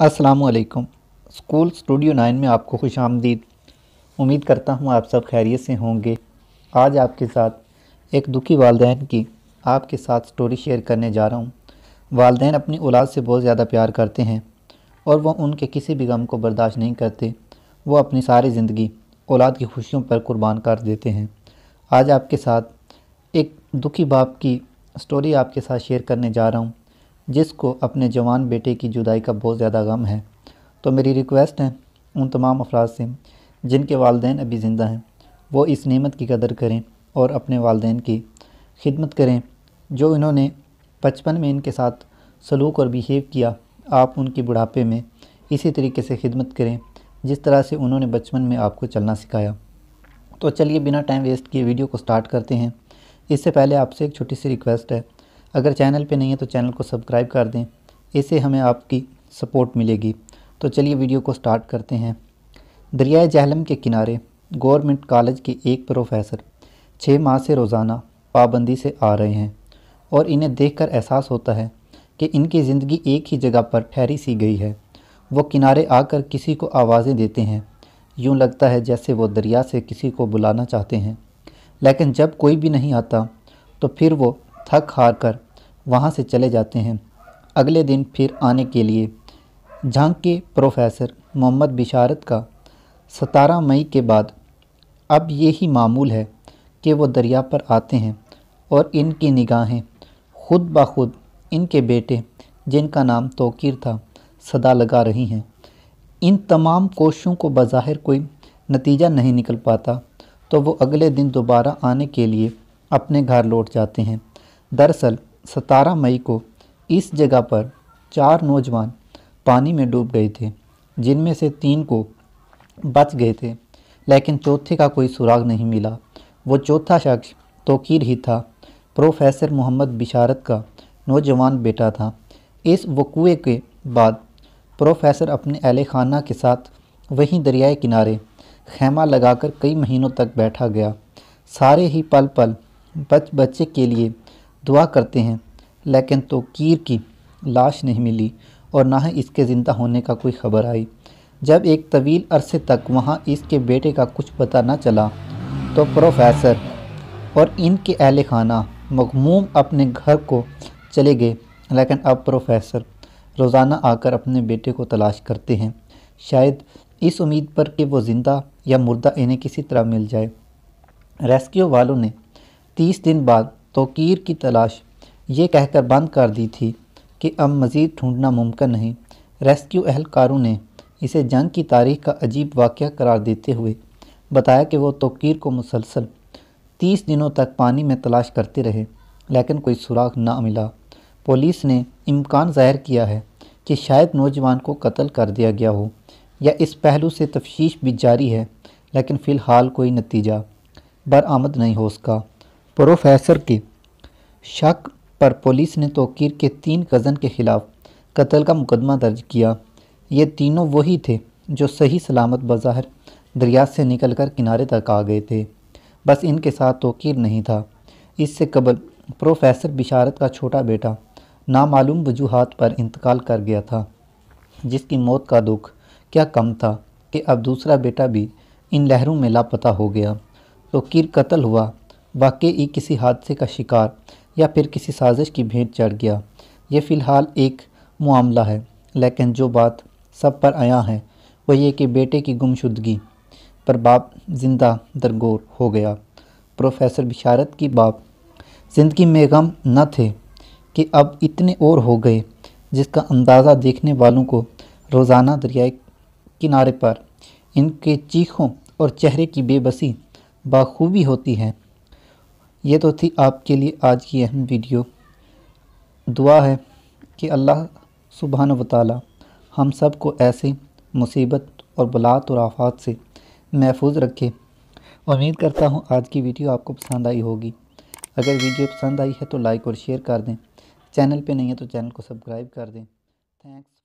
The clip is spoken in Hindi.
असलकम स्कूल स्टूडियो नाइन में आपको खुश आमदीद उम्मीद करता हूँ आप सब खैरियत से होंगे आज आपके साथ एक दुखी वालदेन की आपके साथ स्टोरी शेयर करने जा रहा हूँ वालदेन अपनी औलाद से बहुत ज़्यादा प्यार करते हैं और वह उनके किसी भी गम को बर्दाश्त नहीं करते वो अपनी सारी ज़िंदगी औलाद की खुशियों पर कुर्बान कर देते हैं आज आपके साथ एक दुखी बाप की स्टोरी आपके साथ शेयर करने जा रहा हूँ जिसको अपने जवान बेटे की जुदाई का बहुत ज़्यादा गम है तो मेरी रिक्वेस्ट है उन तमाम अफराद से जिनके वालदे अभी ज़िंदा हैं वो इस नियमत की कदर करें और अपने वालदे की खिदमत करें जो इन्होंने बचपन में इनके साथ सलूक और बिहेव किया आप उनकी बुढ़ापे में इसी तरीके से खिदमत करें जिस तरह से उन्होंने बचपन में आपको चलना सिखाया तो चलिए बिना टाइम वेस्ट किए वीडियो को स्टार्ट करते हैं इससे पहले आपसे एक छोटी सी रिक्वेस्ट है अगर चैनल पे नहीं है तो चैनल को सब्सक्राइब कर दें इससे हमें आपकी सपोर्ट मिलेगी तो चलिए वीडियो को स्टार्ट करते हैं दरियाए जहलम के किनारे गवर्नमेंट कॉलेज के एक प्रोफेसर छः माह से रोज़ाना पाबंदी से आ रहे हैं और इन्हें कर एहसास होता है कि इनकी ज़िंदगी एक ही जगह पर ठहरी सी गई है वो किनारे आकर किसी को आवाज़ें देते हैं यूँ लगता है जैसे वो दरिया से किसी को बुलाना चाहते हैं लेकिन जब कोई भी नहीं आता तो फिर वो थक हार कर वहाँ से चले जाते हैं अगले दिन फिर आने के लिए झांग के प्रोफेसर मोहम्मद बिशारत का सतारह मई के बाद अब यही मामूल है कि वो दरिया पर आते हैं और इनकी निगाहें खुद ब खुद इनके बेटे जिनका नाम तोकीर था सदा लगा रही हैं इन तमाम कोशिशों को बाहिर कोई नतीजा नहीं निकल पाता तो वो अगले दिन दोबारा आने के लिए अपने घर लौट जाते हैं दरअसल 17 मई को इस जगह पर चार नौजवान पानी में डूब गए थे जिनमें से तीन को बच गए थे लेकिन चौथे का कोई सुराग नहीं मिला वो चौथा शख्स तोकीर ही था प्रोफेसर मोहम्मद बिशारत का नौजवान बेटा था इस वकूए के बाद प्रोफेसर अपने अहल खाना के साथ वहीं दरियाए किनारे खेमा लगाकर कई महीनों तक बैठा गया सारे ही पल पल बच बच्चे के लिए दुआ करते हैं लेकिन तो क़ीर की लाश नहीं मिली और ना ही इसके ज़िंदा होने का कोई खबर आई जब एक तवील अरसे तक वहाँ इसके बेटे का कुछ पता न चला तो प्रोफेसर और इनके अहल खाना मखमूम अपने घर को चले गए लेकिन अब प्रोफेसर रोज़ाना आकर अपने बेटे को तलाश करते हैं शायद इस उम्मीद पर कि वो ज़िंदा या मुर्दा इन्हें किसी तरह मिल जाए रेस्क्यू वालों ने तीस दिन बाद तोकीर की तलाश ये कहकर बंद कर दी थी कि अब मज़ीद ढूंढना मुमकिन नहीं रेस्क्यू अहलकारों ने इसे जंग की तारीख का अजीब वाक़ करार देते हुए बताया कि वो तोकीर को मुसलसल तीस दिनों तक पानी में तलाश करते रहे लेकिन कोई सुराग ना मिला पुलिस ने इम्कान ज़ाहिर किया है कि शायद नौजवान को कत्ल कर दिया गया हो या इस पहलू से तफ्श भी जारी है लेकिन फ़िलहाल कोई नतीजा बरामद नहीं हो सका प्रोफेसर के शक पर पुलिस ने तोकीर के तीन कज़न के ख़िलाफ़ कत्ल का मुकदमा दर्ज किया ये तीनों वही थे जो सही सलामत बाहर दरिया से निकल कर किनारे तक आ गए थे बस इनके साथ तोकीर नहीं था इससे कबल प्रोफेसर बिशारत का छोटा बेटा नामालूम वजूहत पर इंतकाल कर गया था जिसकी मौत का दुख क्या कम था कि अब दूसरा बेटा भी इन लहरों में लापता हो गया तोकीर कत्ल हुआ वाकई ही किसी हादसे का शिकार या फिर किसी साजिश की भेंट चढ़ गया ये फ़िलहाल एक मामला है लेकिन जो बात सब पर आया है वह ये कि बेटे की गुमशुदगी पर बाप जिंदा दरगोर हो गया प्रोफेसर बिशारत की बाप ज़िंदगी में गम न थे कि अब इतने और हो गए जिसका अंदाज़ा देखने वालों को रोज़ाना दरियाए किनारे पर इनके चीखों और चेहरे की बेबसी बाखूबी होती है ये तो थी आपके लिए आज की अहम वीडियो दुआ है कि अल्लाह सुबहान वाली हम सब को ऐसे मुसीबत और बलात और आफात से महफूज रखे उम्मीद करता हूँ आज की वीडियो आपको पसंद आई होगी अगर वीडियो पसंद आई है तो लाइक और शेयर कर दें चैनल पे नहीं है तो चैनल को सब्सक्राइब कर दें थैंक्स